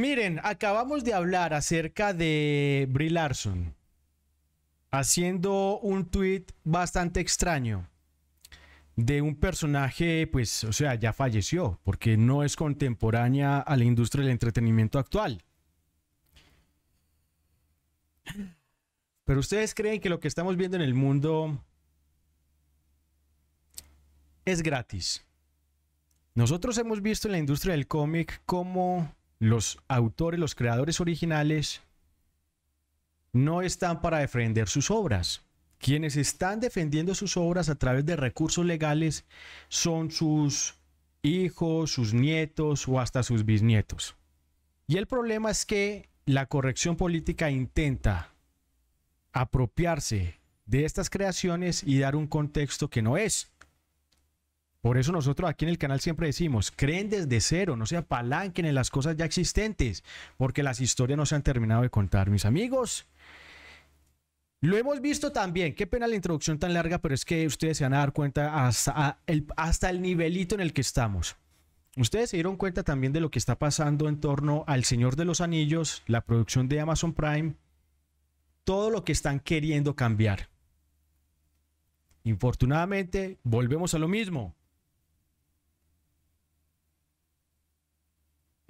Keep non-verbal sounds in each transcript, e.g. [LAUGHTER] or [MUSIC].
Miren, acabamos de hablar acerca de Brie Larson haciendo un tweet bastante extraño de un personaje, pues, o sea, ya falleció, porque no es contemporánea a la industria del entretenimiento actual. Pero ustedes creen que lo que estamos viendo en el mundo es gratis. Nosotros hemos visto en la industria del cómic cómo los autores, los creadores originales, no están para defender sus obras. Quienes están defendiendo sus obras a través de recursos legales son sus hijos, sus nietos o hasta sus bisnietos. Y el problema es que la corrección política intenta apropiarse de estas creaciones y dar un contexto que no es. Por eso nosotros aquí en el canal siempre decimos, creen desde cero, no se apalanquen en las cosas ya existentes, porque las historias no se han terminado de contar, mis amigos. Lo hemos visto también, qué pena la introducción tan larga, pero es que ustedes se van a dar cuenta hasta el, hasta el nivelito en el que estamos. Ustedes se dieron cuenta también de lo que está pasando en torno al Señor de los Anillos, la producción de Amazon Prime, todo lo que están queriendo cambiar. Infortunadamente, volvemos a lo mismo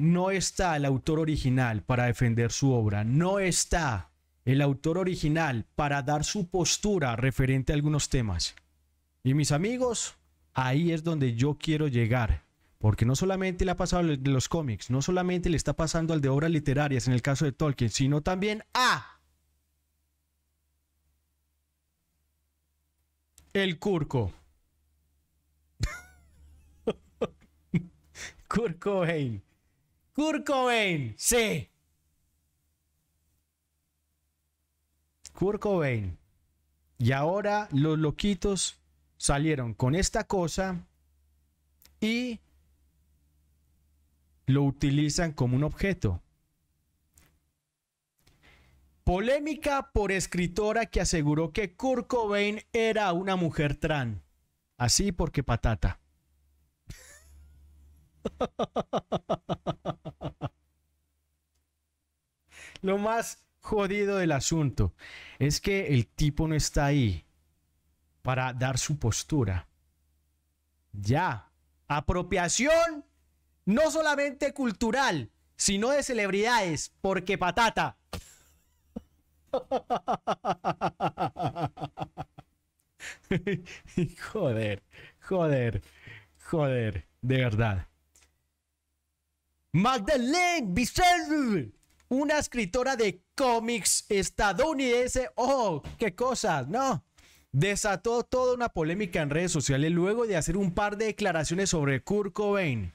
no está el autor original para defender su obra, no está el autor original para dar su postura referente a algunos temas. Y mis amigos, ahí es donde yo quiero llegar, porque no solamente le ha pasado de los cómics, no solamente le está pasando al de obras literarias en el caso de Tolkien, sino también a el Curco. [LAUGHS] Curco Hein. Kurt sí. Kurt Y ahora los loquitos salieron con esta cosa y lo utilizan como un objeto. Polémica por escritora que aseguró que Kurt era una mujer trans. Así porque patata. [LAUGHS] lo más jodido del asunto es que el tipo no está ahí para dar su postura. Ya, apropiación no solamente cultural, sino de celebridades, porque patata. [LAUGHS] joder, joder, joder, de verdad. Magdalene Bissell! una escritora de cómics estadounidense. ¡Oh, qué cosas! No. Desató toda una polémica en redes sociales luego de hacer un par de declaraciones sobre Kurt Cobain.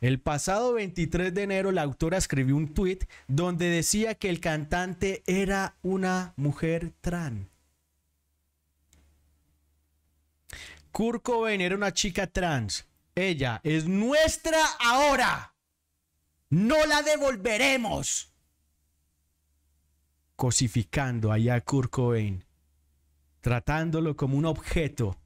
El pasado 23 de enero la autora escribió un tweet donde decía que el cantante era una mujer trans. Kurt Cobain era una chica trans. Ella es nuestra ahora. No la devolveremos cosificando allá a Kurt Cobain, tratándolo como un objeto.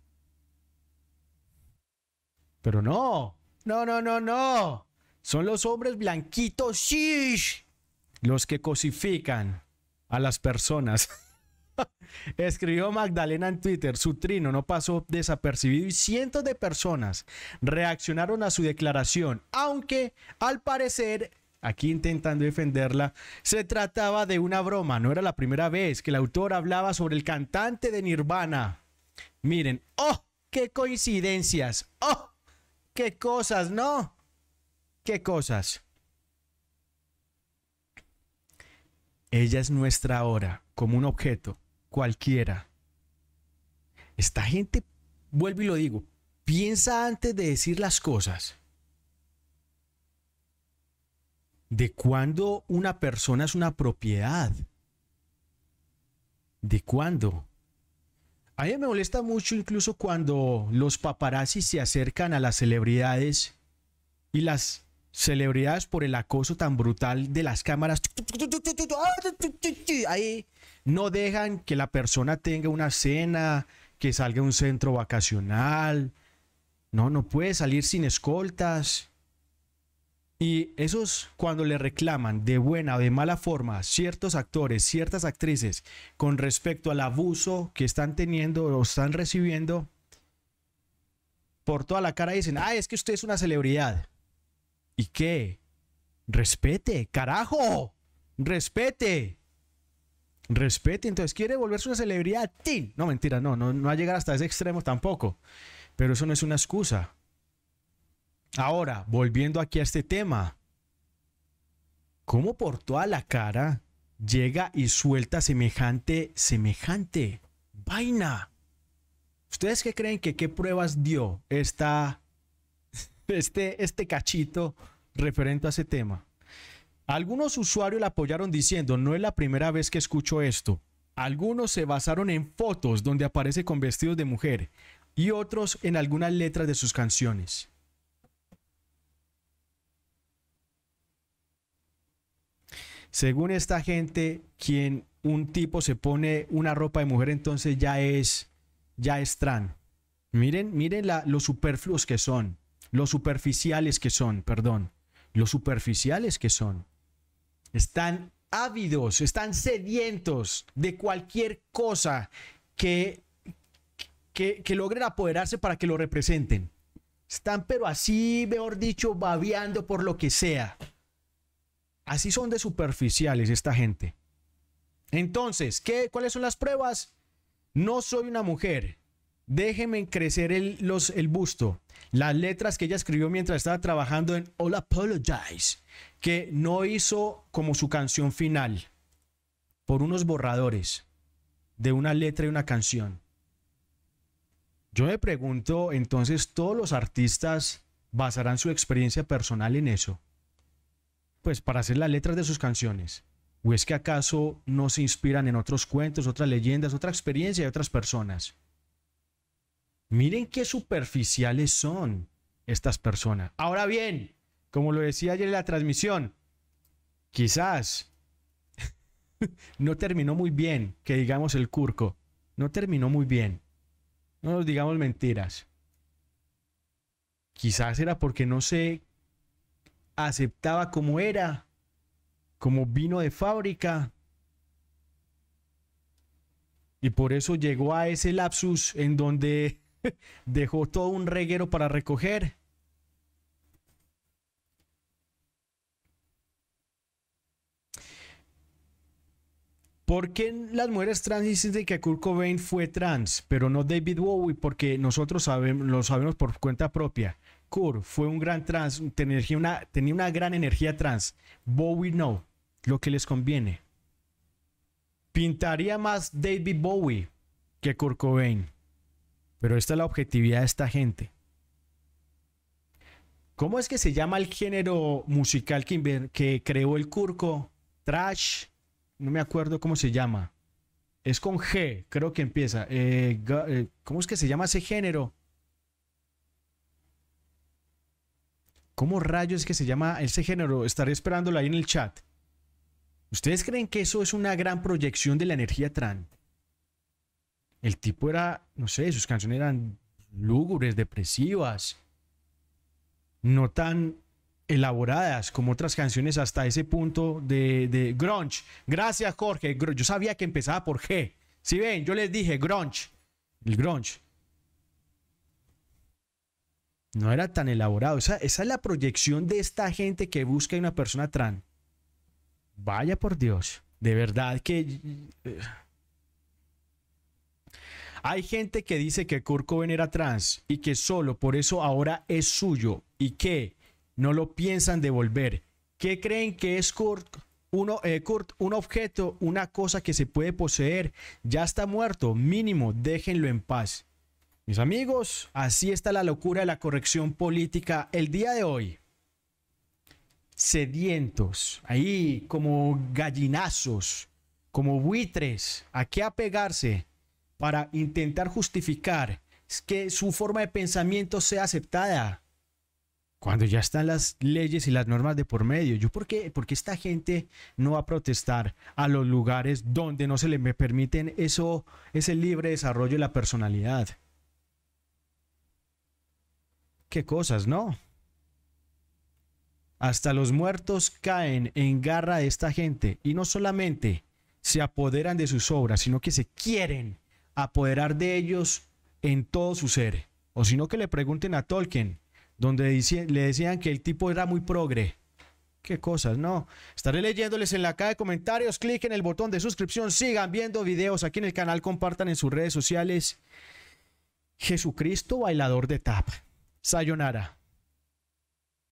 Pero no, no, no, no, no. Son los hombres blanquitos, los que cosifican a las personas. [LAUGHS] Escribió Magdalena en Twitter, su trino no pasó desapercibido y cientos de personas reaccionaron a su declaración, aunque al parecer aquí intentando defenderla, se trataba de una broma, no era la primera vez que el autor hablaba sobre el cantante de Nirvana. Miren, ¡oh! ¡Qué coincidencias! ¡Oh! ¡Qué cosas, no! ¡Qué cosas! Ella es nuestra hora, como un objeto, cualquiera. Esta gente, vuelvo y lo digo, piensa antes de decir las cosas de cuándo una persona es una propiedad. ¿De cuándo? A mí me molesta mucho incluso cuando los paparazzi se acercan a las celebridades y las celebridades por el acoso tan brutal de las cámaras no dejan que la persona tenga una cena, que salga a un centro vacacional. No, no puede salir sin escoltas. Y esos cuando le reclaman de buena o de mala forma ciertos actores, ciertas actrices con respecto al abuso que están teniendo o están recibiendo, por toda la cara dicen, ah, es que usted es una celebridad. ¿Y qué? Respete, carajo, respete. Respete, entonces quiere volverse una celebridad. ¡Tin! No, mentira, no, no, no va a llegar hasta ese extremo tampoco. Pero eso no es una excusa. Ahora, volviendo aquí a este tema, ¿cómo por toda la cara llega y suelta semejante, semejante vaina? ¿Ustedes qué creen que qué pruebas dio [LAUGHS] este, este cachito referente a ese tema? Algunos usuarios la apoyaron diciendo, no es la primera vez que escucho esto. Algunos se basaron en fotos donde aparece con vestidos de mujer y otros en algunas letras de sus canciones. Según esta gente, quien un tipo se pone una ropa de mujer, entonces ya es, ya es trans. Miren, miren la, los superfluos que son, los superficiales que son, perdón, los superficiales que son. Están ávidos, están sedientos de cualquier cosa que, que, que logren apoderarse para que lo representen. Están pero así, mejor dicho, babeando por lo que sea. Así son de superficiales esta gente. Entonces, ¿qué, ¿cuáles son las pruebas? No soy una mujer. Déjenme crecer el, los, el busto. Las letras que ella escribió mientras estaba trabajando en All Apologize, que no hizo como su canción final, por unos borradores de una letra y una canción. Yo me pregunto, entonces, ¿todos los artistas basarán su experiencia personal en eso? pues para hacer las letras de sus canciones? ¿O es que acaso no se inspiran en otros cuentos, otras leyendas, otra experiencia de otras personas? Miren qué superficiales son estas personas. Ahora bien, como lo decía ayer en la transmisión, quizás [LAUGHS] no terminó muy bien, que digamos el curco, no terminó muy bien. No nos digamos mentiras. Quizás era porque no se aceptaba como era, como vino de fábrica. Y por eso llegó a ese lapsus en donde [LAUGHS] dejó todo un reguero para recoger. porque qué las mujeres trans dicen que Kurt Cobain fue trans, pero no David Bowie? Porque nosotros sabemos, lo sabemos por cuenta propia. Kurt fue un gran trans, tenía una, tenía una gran energía trans. Bowie no, lo que les conviene. Pintaría más David Bowie que Kurt Cobain. Pero esta es la objetividad de esta gente. ¿Cómo es que se llama el género musical que, que creó el Kurco? Trash. No me acuerdo cómo se llama. Es con G, creo que empieza. Eh, eh, ¿Cómo es que se llama ese género? ¿Cómo rayos es que se llama ese género? Estaré esperándolo ahí en el chat. ¿Ustedes creen que eso es una gran proyección de la energía trans? El tipo era, no sé, sus canciones eran lúgubres, depresivas, no tan elaboradas como otras canciones hasta ese punto de, de grunge. Gracias, Jorge. Yo sabía que empezaba por G. Si ¿Sí ven, yo les dije grunge. El grunge. No era tan elaborado. Esa, esa es la proyección de esta gente que busca una persona trans. Vaya por Dios. De verdad que... Eh, hay gente que dice que Kurt era trans y que solo por eso ahora es suyo y que no lo piensan devolver. ¿Qué creen que es Uno, eh, Kurt, un objeto, una cosa que se puede poseer, ya está muerto, mínimo, déjenlo en paz. Mis amigos, así está la locura de la corrección política el día de hoy. Sedientos, ahí como gallinazos, como buitres, a qué apegarse para intentar justificar que su forma de pensamiento sea aceptada. Cuando ya están las leyes y las normas de por medio. ¿Yo por qué? Porque esta gente no va a protestar a los lugares donde no se le permiten eso, ese libre desarrollo de la personalidad qué cosas, ¿no? Hasta los muertos caen en garra de esta gente y no solamente se apoderan de sus obras, sino que se quieren apoderar de ellos en todo su ser. O sino que le pregunten a Tolkien, donde le decían que el tipo era muy progre. Qué cosas, no. Estaré leyéndoles en la caja de comentarios. Cliquen el botón de suscripción. Sigan viendo videos aquí en el canal. Compartan en sus redes sociales. Jesucristo, bailador de tap. Sayonara.